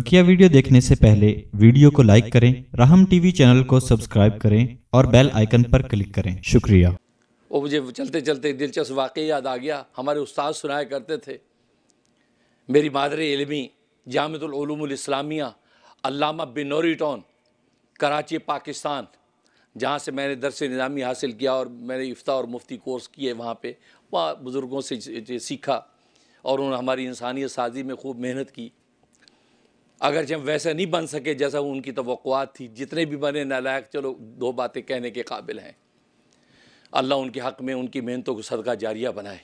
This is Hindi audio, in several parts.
बकिया वीडियो देखने से पहले वीडियो को लाइक करें राहम टीवी चैनल को सब्सक्राइब करें और बेल आइकन पर क्लिक करें शुक्रिया वो मुझे चलते चलते दिलचस्प वाकई याद आ गया हमारे उस्ताद सुनाया करते थे मेरी मादर इलमी जामतलूमलामिया अलामा बिनोरी टॉन कराची पाकिस्तान जहाँ से मैंने दरस निज़ामी हासिल किया और मैंने इफ्ता और मुफ्ती कोर्स किए वहाँ पर वहाँ बुज़ुर्गों से सीखा और उन्होंने हमारी इंसानियत साजी में खूब मेहनत की अगर जब वैसा नहीं बन सके जैसा उनकी तो थी जितने भी बने नालायक चलो दो बातें कहने के काबिल हैं अल्लाह उनके हक़ में उनकी मेहनतों को सदका जारिया बनाए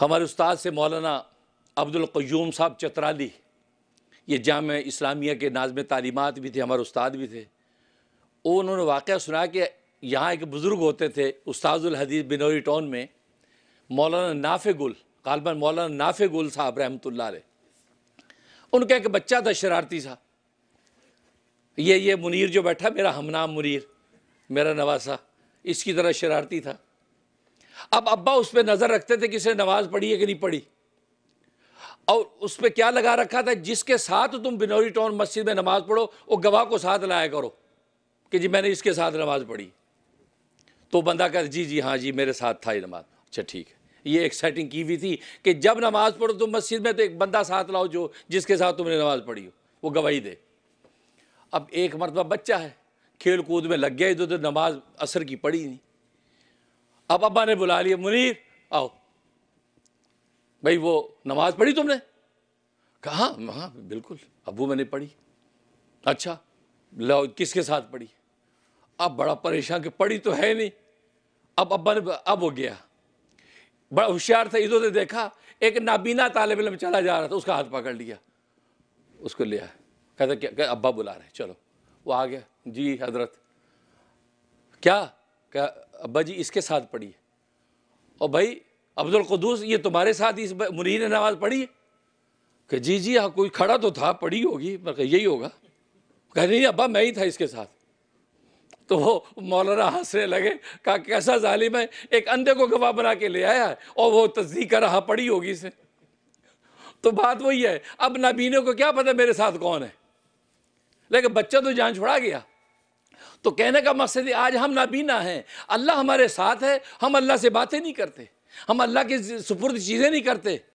हमारे उस्ताद से मौलाना अब्दुल अब्दुल्यूम साहब चतराली ये जाम इस्लामिया के नाजम तालीमत भी थे हमारे उस्ताद भी थे वो उन्होंने वाक़ सुना कि यहाँ एक बुज़ुर्ग होते थे उस्ताजुल हदीस बिनोरी टाउन में मौलाना नाफे गुल गालबा मौलाना नाफे गुल साहब रहमत ला उनका एक बच्चा था शरारती सा ये ये मुनीर जो बैठा मेरा हमनाम मुनीर मेरा नवासा इसकी तरह शरारती था अब अब्बा उस पर नज़र रखते थे कि इसने नमाज़ पढ़ी है कि नहीं पढ़ी और उस पर क्या लगा रखा था जिसके साथ तुम बिनौरी टाउन मस्जिद में नमाज़ पढ़ो वो गवाह को साथ लाया करो कि जी मैंने इसके साथ नमाज़ पढ़ी तो बंदा कह जी जी हाँ जी मेरे साथ था ये नमाज अच्छा ठीक है ये एक्साइटिंग की हुई थी कि जब नमाज़ पढ़ो तुम तो मस्जिद में तो एक बंदा साथ लाओ जो जिसके साथ तुमने नमाज़ पढ़ी हो वो गवाही दे अब एक मरतबा बच्चा है खेल कूद में लग गया इधर उधर नमाज असर की पड़ी नहीं अब अब्बा ने बुला लिया मुनीर आओ भाई वो नमाज पढ़ी तुमने कहा हाँ, हाँ बिल्कुल अबू मैंने पढ़ी अच्छा लाओ किसके साथ पढ़ी अब बड़ा परेशान कि पढ़ी तो है नहीं अब अब्बा ने अब हो गया बड़ा होशियार था इधर से देखा एक नाबीना तालब इलम चला जा रहा था उसका हाथ पकड़ लिया उसको लिया कहता क्या कह, अब्बा बुला रहे चलो वो आ गया जी हजरत क्या क्या अब्बा जी इसके साथ पढ़ी और भाई अब्दुल कदूस ये तुम्हारे साथ इस मुनीर ने नमाज पढ़ी कि जी जी हाँ कोई खड़ा तो था पढ़ी होगी मैं यही होगा कह नहीं अब्बा मैं ही था इसके साथ तो वो मौलाना हंसने लगे कहा कैसा जालिम है एक अंधे को गवाह बना के ले आया है और वो तस्दीक तो कर रहा पड़ी होगी इसे तो बात वही है अब नाबीनों को क्या पता मेरे साथ कौन है लेकिन बच्चा तो जान छुड़ा गया तो कहने का मकसद आज हम नाबीना हैं अल्लाह हमारे साथ है हम अल्लाह से बातें नहीं करते हम अल्लाह के सुपुर्द चीज़ें नहीं करते